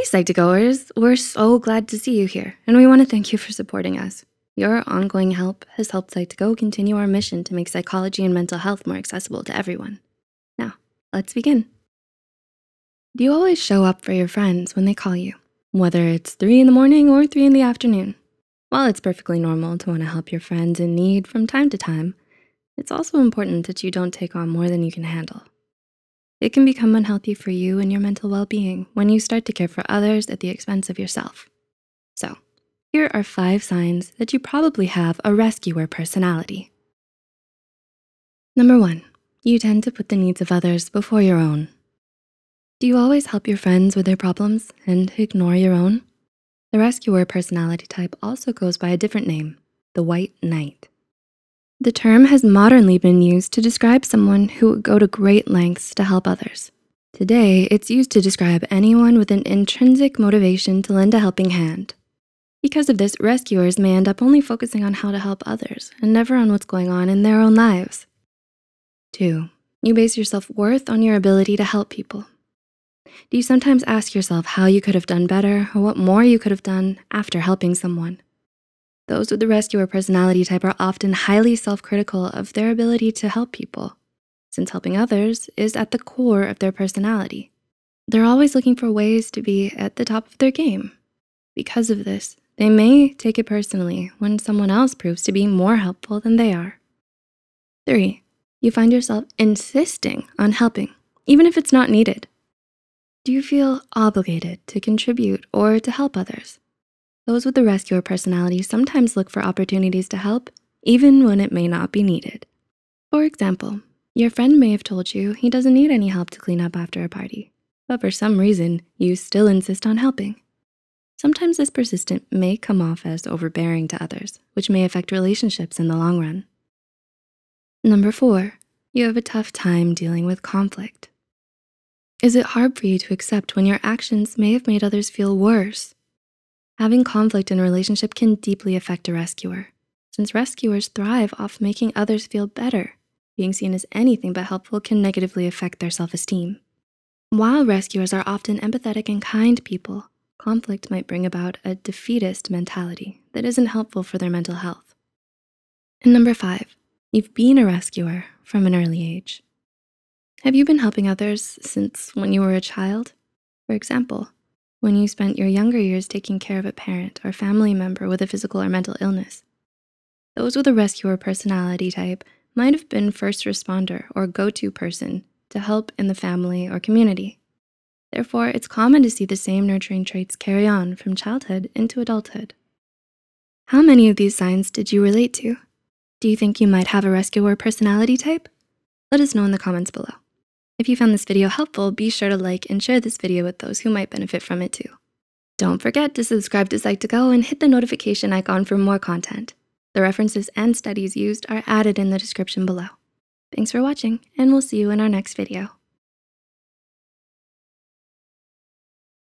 Hey, Psych2Goers, we're so glad to see you here, and we wanna thank you for supporting us. Your ongoing help has helped Psych2Go continue our mission to make psychology and mental health more accessible to everyone. Now, let's begin. Do you always show up for your friends when they call you, whether it's three in the morning or three in the afternoon? While it's perfectly normal to wanna help your friends in need from time to time, it's also important that you don't take on more than you can handle. It can become unhealthy for you and your mental well-being when you start to care for others at the expense of yourself. So here are five signs that you probably have a rescuer personality. Number one, you tend to put the needs of others before your own. Do you always help your friends with their problems and ignore your own? The rescuer personality type also goes by a different name, the white knight. The term has modernly been used to describe someone who would go to great lengths to help others. Today, it's used to describe anyone with an intrinsic motivation to lend a helping hand. Because of this, rescuers may end up only focusing on how to help others and never on what's going on in their own lives. Two, you base your self-worth on your ability to help people. Do you sometimes ask yourself how you could have done better or what more you could have done after helping someone? Those with the rescuer personality type are often highly self-critical of their ability to help people, since helping others is at the core of their personality. They're always looking for ways to be at the top of their game. Because of this, they may take it personally when someone else proves to be more helpful than they are. Three, you find yourself insisting on helping, even if it's not needed. Do you feel obligated to contribute or to help others? Those with the rescuer personality sometimes look for opportunities to help, even when it may not be needed. For example, your friend may have told you he doesn't need any help to clean up after a party, but for some reason, you still insist on helping. Sometimes this persistent may come off as overbearing to others, which may affect relationships in the long run. Number four, you have a tough time dealing with conflict. Is it hard for you to accept when your actions may have made others feel worse Having conflict in a relationship can deeply affect a rescuer, since rescuers thrive off making others feel better. Being seen as anything but helpful can negatively affect their self-esteem. While rescuers are often empathetic and kind people, conflict might bring about a defeatist mentality that isn't helpful for their mental health. And number five, you've been a rescuer from an early age. Have you been helping others since when you were a child? For example, when you spent your younger years taking care of a parent or family member with a physical or mental illness. Those with a rescuer personality type might have been first responder or go-to person to help in the family or community. Therefore, it's common to see the same nurturing traits carry on from childhood into adulthood. How many of these signs did you relate to? Do you think you might have a rescuer personality type? Let us know in the comments below. If you found this video helpful, be sure to like and share this video with those who might benefit from it too. Don't forget to subscribe to Psych2Go and hit the notification icon for more content. The references and studies used are added in the description below. Thanks for watching, and we'll see you in our next video.